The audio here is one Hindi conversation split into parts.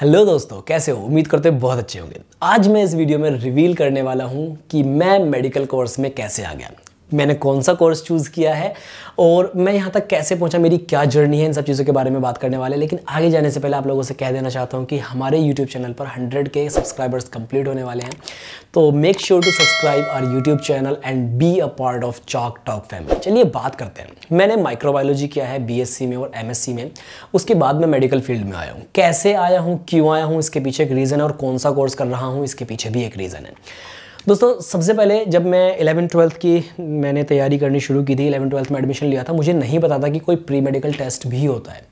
हेलो दोस्तों कैसे हो उम्मीद करते हैं बहुत अच्छे होंगे आज मैं इस वीडियो में रिवील करने वाला हूं कि मैं मेडिकल कोर्स में कैसे आ गया मैंने कौन सा कोर्स चूज़ किया है और मैं यहाँ तक कैसे पहुँचा मेरी क्या जर्नी है इन सब चीज़ों के बारे में बात करने वाले लेकिन आगे जाने से पहले आप लोगों से कह देना चाहता हूँ कि हमारे यूट्यूब चैनल पर हंड्रेड के सब्सक्राइबर्स कंप्लीट होने वाले हैं तो make sure to subscribe our YouTube channel and be a part of chalk talk family चलिए बात करते हैं मैंने माइक्रोबायोलॉजी किया है बी में और एम में उसके बाद मैं मेडिकल फील्ड में आया हूँ कैसे आया हूँ क्यों आया हूँ इसके पीछे एक रीज़न है और कौन सा कोर्स कर रहा हूँ इसके पीछे भी एक रीज़न है दोस्तों सबसे पहले जब मैं इलेवन ट्वेल्थ की मैंने तैयारी करनी शुरू की थी इलेवन ट्वेल्थ में एडमिशन लिया था मुझे नहीं पता था कि कोई प्री मेडिकल टेस्ट भी होता है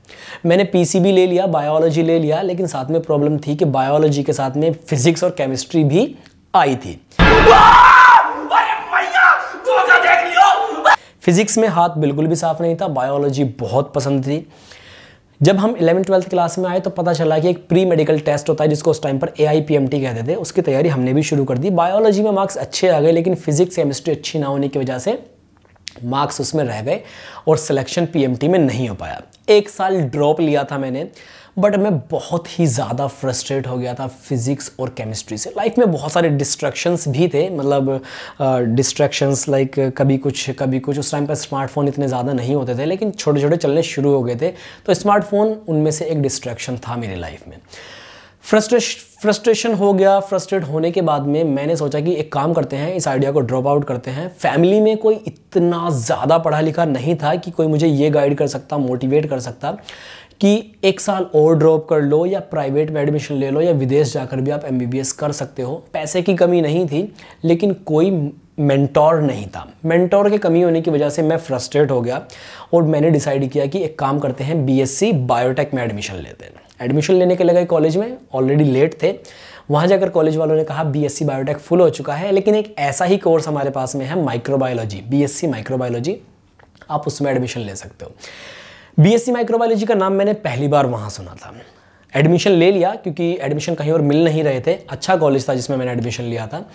मैंने पीसीबी ले लिया बायोलॉजी ले लिया लेकिन साथ में प्रॉब्लम थी कि बायोलॉजी के साथ में फिजिक्स और केमिस्ट्री भी आई थी फिजिक्स में हाथ बिल्कुल भी साफ नहीं था बायोलॉजी बहुत पसंद थी जब हम इलेवन ट्वेल्थ क्लास में आए तो पता चला कि एक प्री मेडिकल टेस्ट होता है जिसको उस टाइम पर ए आई कहते थे उसकी तैयारी हमने भी शुरू कर दी बायोलॉजी में मार्क्स अच्छे आ गए लेकिन फिजिक्स केमिस्ट्री अच्छी ना होने की वजह से मार्क्स उसमें रह गए और सिलेक्शन पीएमटी में नहीं हो पाया एक साल ड्रॉप लिया था मैंने बट मैं बहुत ही ज़्यादा फ्रस्ट्रेट हो गया था फिज़िक्स और केमिस्ट्री से लाइफ में बहुत सारे डिस्ट्रैक्शंस भी थे मतलब डिस्ट्रैक्शंस लाइक कभी कुछ कभी कुछ उस टाइम पर स्मार्टफ़ोन इतने ज़्यादा नहीं होते थे लेकिन छोटे छोटे चलने शुरू हो गए थे तो स्मार्टफ़ोन उनमें से एक डिस्ट्रैक्शन था मेरे लाइफ में फ्रस्ट्रेश फ्रस्ट्रेशन हो गया फ्रस्ट्रेट होने के बाद में मैंने सोचा कि एक काम करते हैं इस आइडिया को ड्रॉप आउट करते हैं फैमिली में कोई इतना ज़्यादा पढ़ा लिखा नहीं था कि कोई मुझे ये गाइड कर सकता मोटिवेट कर सकता कि एक साल और ड्रॉप कर लो या प्राइवेट में एडमिशन ले लो या विदेश जाकर भी आप एम कर सकते हो पैसे की कमी नहीं थी लेकिन कोई मेंटोर नहीं था मेंटोर के कमी होने की वजह से मैं फ्रस्ट्रेट हो गया और मैंने डिसाइड किया कि एक काम करते हैं बीएससी बायोटेक में एडमिशन लेते हैं एडमिशन लेने के लगे कॉलेज में ऑलरेडी लेट थे वहाँ जाकर कॉलेज वालों ने कहा बीएससी बायोटेक फुल हो चुका है लेकिन एक ऐसा ही कोर्स हमारे पास में है माइक्रोबायोलॉजी बीएससी माइक्रोबायोलॉजी आप उसमें एडमिशन ले सकते हो बीएससी माइक्रोबायोलॉजी का नाम मैंने पहली बार वहाँ सुना था एडमिशन ले लिया क्योंकि एडमिशन कहीं और मिल नहीं रहे थे अच्छा कॉलेज था जिसमें मैंने एडमिशन लिया था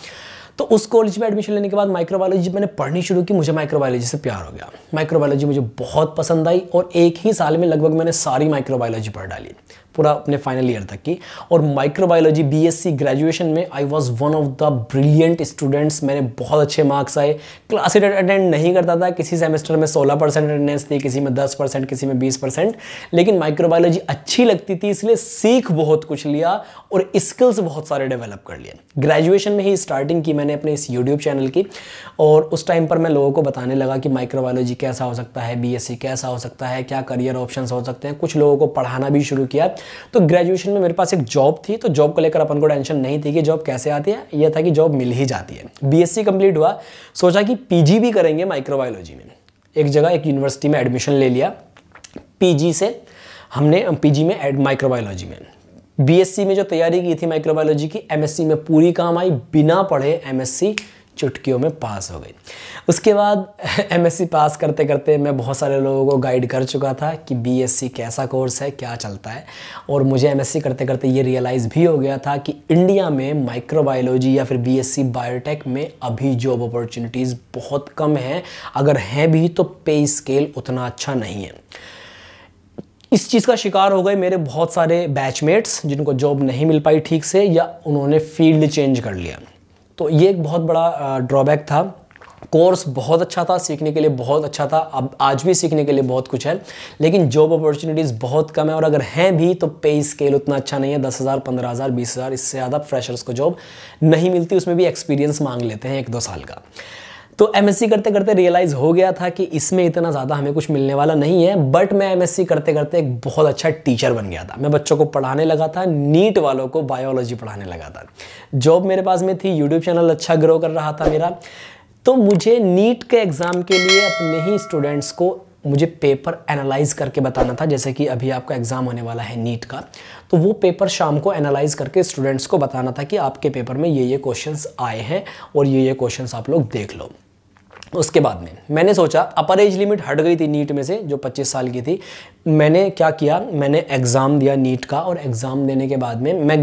तो उस कॉलेज में एडमिशन लेने के बाद माइक्रोबायोलॉजी मैंने पढ़नी शुरू की मुझे माइक्रोबायोलॉजी से प्यार हो गया माइक्रोबायोलॉजी मुझे बहुत पसंद आई और एक ही साल में लगभग मैंने सारी माइक्रोबायोलॉजी पढ़ डाली पूरा अपने फाइनल ईयर तक की और माइक्रोबायोलॉजी बीएससी ग्रेजुएशन में I was one of the brilliant students मैंने बहुत अच्छे मार्क्स आए क्लास अटेंड नहीं करता था किसी सेमेस्टर में सोलह परसेंट अटेंडेंस थी किसी में दस परसेंट किसी में बीस परसेंट लेकिन माइक्रोबायोलॉजी अच्छी लगती थी इसलिए सीख बहुत कुछ लिया और स्किल्स बहुत सारे डेवलप कर लिए ग्रेजुएशन में ही स्टार्टिंग की मैंने अपने इस यूट्यूब चैनल की और उस टाइम पर मैं लोगों को बताने लगा कि माइक्रोबायोलॉजी कैसा हो सकता है बी कैसा हो सकता है क्या करियर ऑप्शन हो सकते हैं कुछ लोगों को पढ़ाना भी शुरू किया तो ग्रेजुएशन में मेरे पास एक जॉब थी तो जॉब को लेकर अपन को टेंशन नहीं थी कि जॉब कैसे आती है यह था कि जॉब मिल ही जाती है बीएससी कंप्लीट हुआ सोचा कि पीजी भी करेंगे माइक्रोबायोलॉजी में एक जगह एक यूनिवर्सिटी में एडमिशन ले लिया पीजी से हमने पीजी में एड माइक्रोबायोलॉजी में बीएससी में जो तैयारी की थी माइक्रोबायोलॉजी की एमएससी में पूरी काम आई बिना पढ़े एमएससी चुटकियों में पास हो गई उसके बाद एम पास करते करते मैं बहुत सारे लोगों को गाइड कर चुका था कि बी कैसा कोर्स है क्या चलता है और मुझे एम करते करते ये रियलाइज़ भी हो गया था कि इंडिया में माइक्रोबायोलॉजी या फिर बी बायोटेक में अभी जॉब अपॉर्चुनिटीज़ बहुत कम हैं अगर हैं भी तो पे स्केल उतना अच्छा नहीं है इस चीज़ का शिकार हो गए मेरे बहुत सारे बैचमेट्स जिनको जॉब नहीं मिल पाई ठीक से या उन्होंने फील्ड चेंज कर लिया तो ये एक बहुत बड़ा ड्रॉबैक था कोर्स बहुत अच्छा था सीखने के लिए बहुत अच्छा था अब आज भी सीखने के लिए बहुत कुछ है लेकिन जॉब अपॉर्चुनिटीज़ बहुत कम है और अगर हैं भी तो पे स्केल उतना अच्छा नहीं है दस हज़ार पंद्रह हज़ार बीस हज़ार इससे ज़्यादा फ्रेशर्स को जॉब नहीं मिलती उसमें भी एक्सपीरियंस मांग लेते हैं एक दो साल का तो एम करते करते रियलाइज़ हो गया था कि इसमें इतना ज़्यादा हमें कुछ मिलने वाला नहीं है बट मैं एम करते करते एक बहुत अच्छा टीचर बन गया था मैं बच्चों को पढ़ाने लगा था नीट वालों को बायोलॉजी पढ़ाने लगा था जॉब मेरे पास में थी यूट्यूब चैनल अच्छा ग्रो कर रहा था मेरा तो मुझे नीट के एग्ज़ाम के लिए अपने ही स्टूडेंट्स को मुझे पेपर एनालाइज करके बताना था जैसे कि अभी आपका एग्ज़ाम होने वाला है नीट का तो वो पेपर शाम को एनालाइज करके स्टूडेंट्स को बताना था कि आपके पेपर में ये ये क्वेश्चंस आए हैं और ये ये क्वेश्चंस आप लोग देख लो उसके बाद में मैंने सोचा अपर एज लिमिट हट गई थी नीट में से जो 25 साल की थी मैंने क्या किया मैंने एग्ज़ाम दिया नीट का और एग्ज़ाम देने के बाद में मैं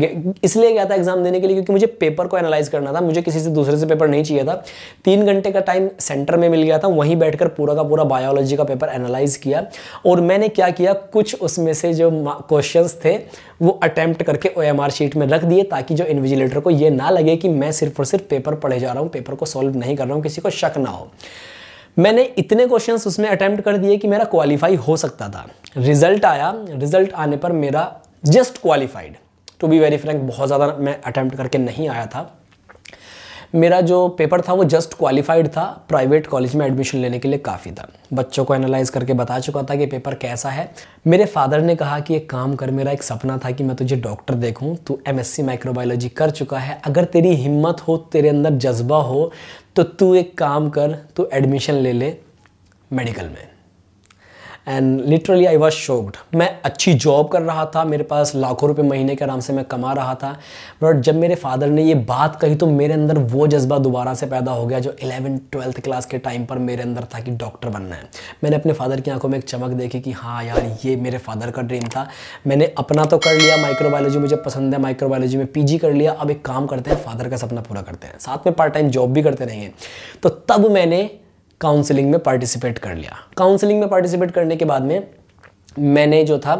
इसलिए गया था एग्ज़ाम देने के लिए क्योंकि मुझे पेपर को एनालाइज करना था मुझे किसी से दूसरे से पेपर नहीं चाहिए था तीन घंटे का टाइम सेंटर में मिल गया था वहीं बैठकर पूरा का पूरा बायोलॉजी का पेपर एनालाइज किया और मैंने क्या किया कुछ उसमें से जो क्वेश्चन थे वो अटैम्प्ट करके ओ शीट में रख दिए ताकि जो इन्विजिलेटर को ये ना लगे कि मैं सिर्फ और सिर्फ पेपर पढ़े जा रहा हूँ पेपर को सॉल्व नहीं कर रहा हूँ किसी को शक ना हो मैंने इतने क्वेश्चन उसमें अटैम्प्ट कर दिए कि मेरा क्वालिफाई हो सकता था रिजल्ट आया रिजल्ट आने पर मेरा just qualified to be very frank बहुत ज़्यादा मैं अटैम्प्ट करके नहीं आया था मेरा जो पेपर था वो जस्ट क्वालिफाइड था प्राइवेट कॉलेज में एडमिशन लेने के लिए काफ़ी था बच्चों को एनालाइज करके बता चुका था कि पेपर कैसा है मेरे फादर ने कहा कि एक काम कर मेरा एक सपना था कि मैं तुझे डॉक्टर देखूँ तू सी माइक्रोबायोलॉजी कर चुका है अगर तेरी हिम्मत हो तेरे अंदर जज्बा हो तो तू एक काम कर तू एडमिशन ले ले मेडिकल में and literally I was shocked मैं अच्छी जॉब कर रहा था मेरे पास लाखों रुपए महीने के आराम से मैं कमा रहा था बट जब मेरे फादर ने ये बात कही तो मेरे अंदर वो जज्बा दोबारा से पैदा हो गया जो इलेवन ट्वेल्थ क्लास के टाइम पर मेरे अंदर था कि डॉक्टर बनना है मैंने अपने फादर की आंखों में एक चमक देखी कि हाँ यार ये मेरे फादर का ड्रीम था मैंने अपना तो कर लिया माइक्रोबायोलॉजी मुझे पसंद है माइक्रोबायोलॉजी में जी कर लिया अब एक काम करते हैं फादर का सपना पूरा करते हैं साथ में पार्ट टाइम जॉब भी करते रहेंगे तो तब मैंने काउंसलिंग में पार्टिसिपेट कर लिया काउंसलिंग में पार्टिसिपेट करने के बाद में मैंने जो था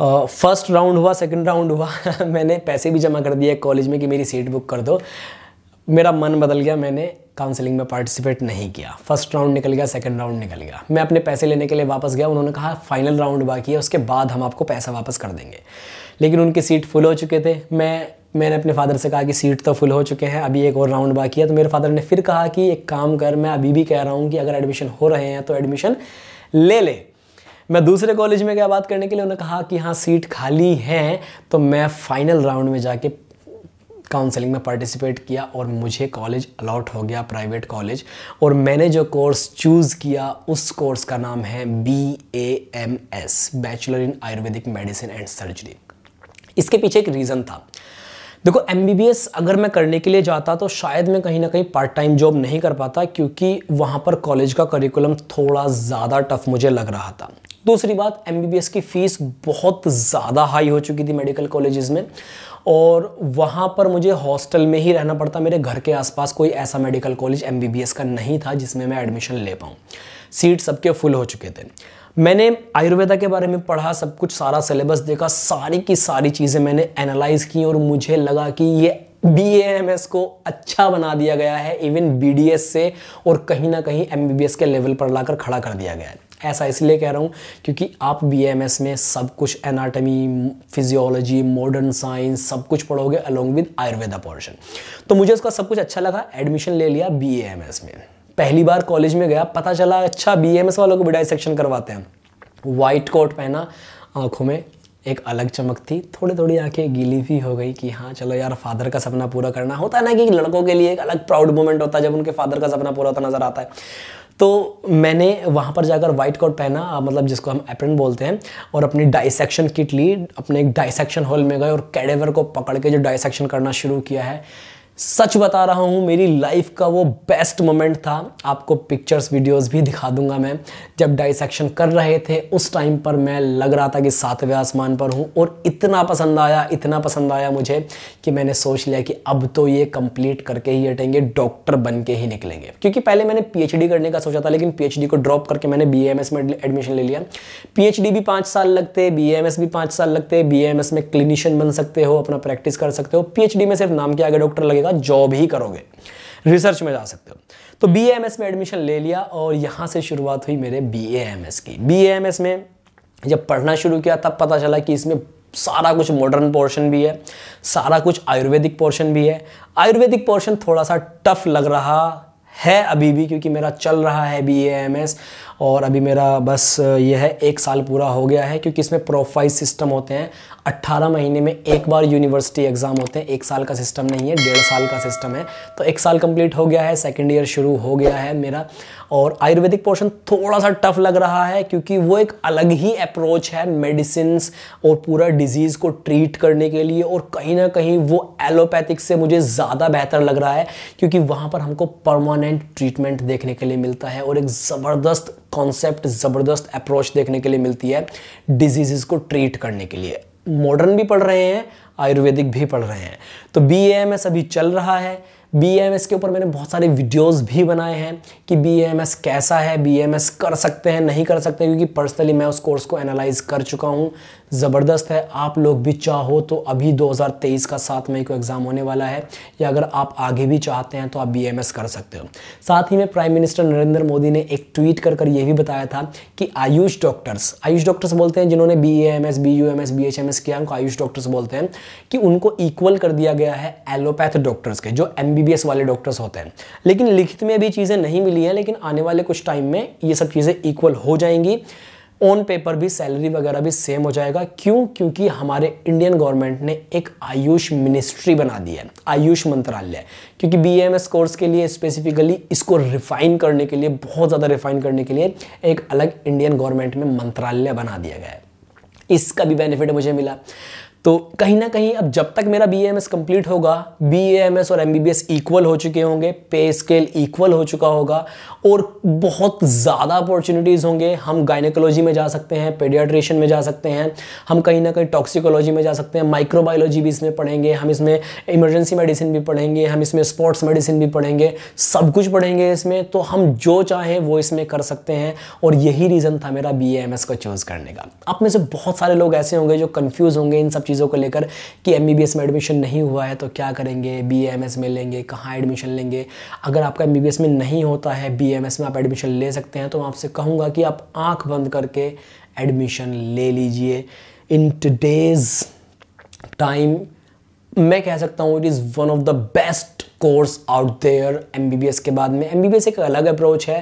फर्स्ट राउंड हुआ सेकंड राउंड हुआ मैंने पैसे भी जमा कर दिए कॉलेज में कि मेरी सीट बुक कर दो मेरा मन बदल गया मैंने काउंसलिंग में पार्टिसिपेट नहीं किया फर्स्ट राउंड निकल गया सेकंड राउंड निकल गया मैं अपने पैसे लेने के लिए वापस गया उन्होंने कहा फाइनल राउंड बाकी है उसके बाद हम आपको पैसा वापस कर देंगे लेकिन उनकी सीट फुल हो चुके थे मैं मैंने अपने फादर से कहा कि सीट तो फुल हो चुके हैं अभी एक और राउंड बाकी है तो मेरे फादर ने फिर कहा कि एक काम कर मैं अभी भी कह रहा हूँ कि अगर एडमिशन हो रहे हैं तो एडमिशन ले ले मैं दूसरे कॉलेज में गया बात करने के लिए उन्होंने कहा कि हाँ सीट खाली है तो मैं फाइनल राउंड में जाके काउंसलिंग में पार्टिसिपेट किया और मुझे कॉलेज अलाउट हो गया प्राइवेट कॉलेज और मैंने जो कोर्स चूज़ किया उस कोर्स का नाम है B A M S bachelor in Ayurvedic medicine and surgery इसके पीछे एक रीज़न था देखो एम अगर मैं करने के लिए जाता तो शायद मैं कहीं ना कहीं पार्ट टाइम जॉब नहीं कर पाता क्योंकि वहाँ पर कॉलेज का करिकुलम थोड़ा ज़्यादा टफ मुझे लग रहा था दूसरी बात एम की फ़ीस बहुत ज़्यादा हाई हो चुकी थी मेडिकल कॉलेजेस में और वहाँ पर मुझे हॉस्टल में ही रहना पड़ता मेरे घर के आसपास कोई ऐसा मेडिकल कॉलेज एम का नहीं था जिसमें मैं एडमिशन ले पाऊँ सीट सबके फुल हो चुके थे मैंने आयुर्वेदा के बारे में पढ़ा सब कुछ सारा सिलेबस देखा सारी की सारी चीज़ें मैंने एनालाइज की और मुझे लगा कि ये बी को अच्छा बना दिया गया है इवन बी से और कहीं ना कहीं एम के लेवल पर लाकर खड़ा कर दिया गया है ऐसा इसलिए कह रहा हूँ क्योंकि आप बी में सब कुछ एनाटमी फिजियोलॉजी मॉडर्न साइंस सब कुछ पढ़ोगे अलोंग विद आयुर्वेदा पोर्शन तो मुझे उसका सब कुछ अच्छा लगा एडमिशन ले लिया बी में पहली बार कॉलेज में गया पता चला अच्छा एस वालों को भी सेक्शन करवाते हैं वाइट कोट पहना आँखों में एक अलग चमक थी थोड़ी थोड़ी आंखें गीली भी हो गई कि हाँ चलो यार फादर का सपना पूरा करना होता है ना कि लड़कों के लिए एक अलग प्राउड मोमेंट होता है जब उनके फादर का सपना पूरा होता नज़र आता है तो मैंने वहाँ पर जाकर वाइट कोट पहना मतलब जिसको हम एप्रेंट बोलते हैं और अपनी डाइसेक्शन किट ली अपने एक डाइसेक्शन हॉल में गए और कैडेवर को पकड़ के जो डाइसेक्शन करना शुरू किया है सच बता रहा हूँ मेरी लाइफ का वो बेस्ट मोमेंट था आपको पिक्चर्स वीडियोस भी दिखा दूंगा मैं जब डाइसेक्शन कर रहे थे उस टाइम पर मैं लग रहा था कि सातवें आसमान पर हूँ और इतना पसंद आया इतना पसंद आया मुझे कि मैंने सोच लिया कि अब तो ये कंप्लीट करके ही हटेंगे डॉक्टर बन के ही निकलेंगे क्योंकि पहले मैंने पी करने का सोचा था लेकिन पी को ड्रॉप करके मैंने बी में एडमिशन ले लिया पी भी पाँच साल लगते बी भी पाँच साल लगते बी में क्लिनिशियन बन सकते हो अपना प्रैक्टिस कर सकते हो पी में सिर्फ नाम के आगे डॉक्टर लगेगा होगा जॉब ही करोगे रिसर्च में जा सकते हो तो बी में एडमिशन ले लिया और यहाँ से शुरुआत हुई मेरे बी की बी में जब पढ़ना शुरू किया तब पता चला कि इसमें सारा कुछ मॉडर्न पोर्शन भी है सारा कुछ आयुर्वेदिक पोर्शन भी है आयुर्वेदिक पोर्शन थोड़ा सा टफ लग रहा है अभी भी क्योंकि मेरा चल रहा है बी और अभी मेरा बस यह है एक साल पूरा हो गया है क्योंकि इसमें प्रोफाइल सिस्टम होते हैं 18 महीने में एक बार यूनिवर्सिटी एग्ज़ाम होते हैं एक साल का सिस्टम नहीं है डेढ़ साल का सिस्टम है तो एक साल कंप्लीट हो गया है सेकेंड ईयर शुरू हो गया है मेरा और आयुर्वेदिक पोर्शन थोड़ा सा टफ लग रहा है क्योंकि वो एक अलग ही अप्रोच है मेडिसिन और पूरा डिजीज़ को ट्रीट करने के लिए और कहीं ना कहीं वो एलोपैथिक से मुझे ज़्यादा बेहतर लग रहा है क्योंकि वहाँ पर हमको परमानेंट ट्रीटमेंट देखने के लिए मिलता है और एक ज़बरदस्त कॉन्सेप्ट ज़बरदस्त अप्रोच देखने के लिए मिलती है डिजीज़ को ट्रीट करने के लिए मॉडर्न भी पढ़ रहे हैं आयुर्वेदिक भी पढ़ रहे हैं तो बी एम एस अभी चल रहा है बी एम एस के ऊपर मैंने बहुत सारे वीडियोस भी बनाए हैं कि बी एम एस कैसा है बी एम एस कर सकते हैं नहीं कर सकते क्योंकि पर्सनली मैं उस कोर्स को एनालाइज कर चुका हूँ ज़बरदस्त है आप लोग भी चाहो तो अभी 2023 का सात मई को एग्ज़ाम होने वाला है या अगर आप आगे भी चाहते हैं तो आप बी कर सकते हो साथ ही में प्राइम मिनिस्टर नरेंद्र मोदी ने एक ट्वीट कर कर ये भी बताया था कि आयुष डॉक्टर्स आयुष डॉक्टर्स बोलते हैं जिन्होंने B M S B U M S B H M S किया उनको आयुष डॉक्टर्स बोलते हैं कि उनको इक्वल कर दिया गया है एलोपैथ डॉक्टर्स के जो एम बी बी एस वाले डॉक्टर्स होते हैं लेकिन लिखित में अभी चीज़ें नहीं मिली हैं लेकिन आने वाले कुछ टाइम में ये सब चीज़ें इक्वल हो जाएंगी ऑन पेपर भी सैलरी वगैरह भी सेम हो जाएगा क्यों क्योंकि हमारे इंडियन गवर्नमेंट ने एक आयुष मिनिस्ट्री बना दी है आयुष मंत्रालय क्योंकि बी एम एस कोर्स के लिए स्पेसिफिकली इसको रिफाइन करने के लिए बहुत ज़्यादा रिफाइन करने के लिए एक अलग इंडियन गवर्नमेंट में मंत्रालय बना दिया गया है इसका भी बेनिफिट मुझे मिला तो कहीं ना कहीं अब जब तक मेरा बी एम एस कंप्लीट होगा बी एम एस और M B B S equal हो चुके होंगे पे स्केल इक्वल हो चुका होगा और बहुत ज़्यादा अपॉर्चुनिटीज़ होंगे हम गायनिकोलॉजी में जा सकते हैं पेडियाट्रिशन में जा सकते हैं हम कहीं ना कहीं टॉक्सिकोलॉजी में जा सकते हैं माइक्रोबायोलॉजी भी इसमें पढ़ेंगे हम इसमें इमरजेंसी मेडिसिन भी पढ़ेंगे हम इसमें स्पोर्ट्स मेडिसिन भी पढ़ेंगे सब कुछ पढ़ेंगे इसमें तो हम जो चाहें वो इसमें कर सकते हैं और यही रीज़न था मेरा बी एम एस चूज़ करने का आप में से बहुत सारे लोग ऐसे होंगे जो कन्फ्यूज़ होंगे इन सब चीज़ों को लेकर कि एम में एडमिशन नहीं हुआ है तो क्या करेंगे बी में लेंगे कहाँ एडमिशन लेंगे अगर आपका एम में नहीं होता है बी में आप एडमिशन ले सकते हैं तो मैं आपसे कहूँगा कि आप आँख बंद करके एडमिशन ले लीजिए इन टूडेज टाइम मैं कह सकता हूँ it is one of the best course out there M के बाद में एम एक अलग अप्रोच है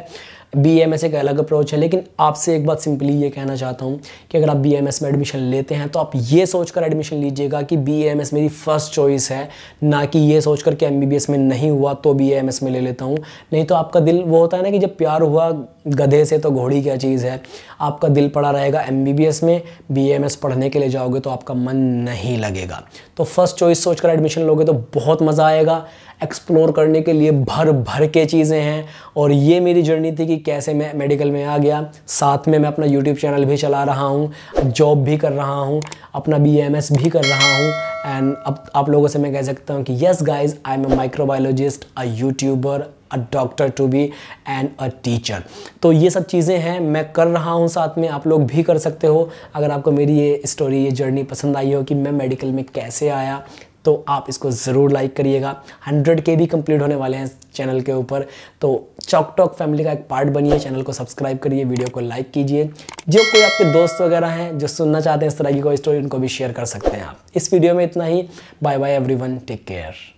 बी एम एस एक अलग अप्रोच है लेकिन आपसे एक बात सिंपली ये कहना चाहता हूँ कि अगर आप बी एम एस में एडमिशन लेते हैं तो आप ये सोच कर एडमिशन लीजिएगा कि बी एम एस मेरी फ़र्स्ट चॉइस है ना कि ये सोच कर कि एम बी बी एस में नहीं हुआ तो बी एम एस में ले लेता हूँ नहीं तो आपका दिल वो होता है ना कि जब प्यार हुआ गधे से तो घोड़ी क्या चीज़ है आपका दिल पड़ा रहेगा एम बी बी एस में बी एम एस पढ़ने के लिए जाओगे तो आपका मन नहीं लगेगा तो फर्स्ट चॉइस सोच कर एडमिशन लोगे तो बहुत मज़ा आएगा एक्सप्लोर करने के लिए भर भर के चीज़ें हैं और ये मेरी जर्नी थी कि कैसे मैं मेडिकल में आ गया साथ में मैं अपना यूट्यूब चैनल भी चला रहा हूँ जॉब भी कर रहा हूँ अपना बी भी कर रहा हूँ एंड अब आप लोगों से मैं कह सकता हूँ कि yes guys I am a microbiologist a YouTuber a doctor to be and a teacher तो ये सब चीज़ें हैं मैं कर रहा हूँ साथ में आप लोग भी कर सकते हो अगर आपको मेरी ये स्टोरी ये जर्नी पसंद आई हो कि मैं मेडिकल में कैसे आया तो आप इसको ज़रूर लाइक करिएगा हंड्रेड के भी कंप्लीट होने वाले हैं चैनल के ऊपर तो चॉक टॉक फैमिली का एक पार्ट बनिए चैनल को सब्सक्राइब करिए वीडियो को लाइक कीजिए जो कोई आपके दोस्त वगैरह हैं जो सुनना चाहते हैं इस तरह की कोई स्टोरी उनको भी शेयर कर सकते हैं आप इस वीडियो में इतना ही bye bye every take care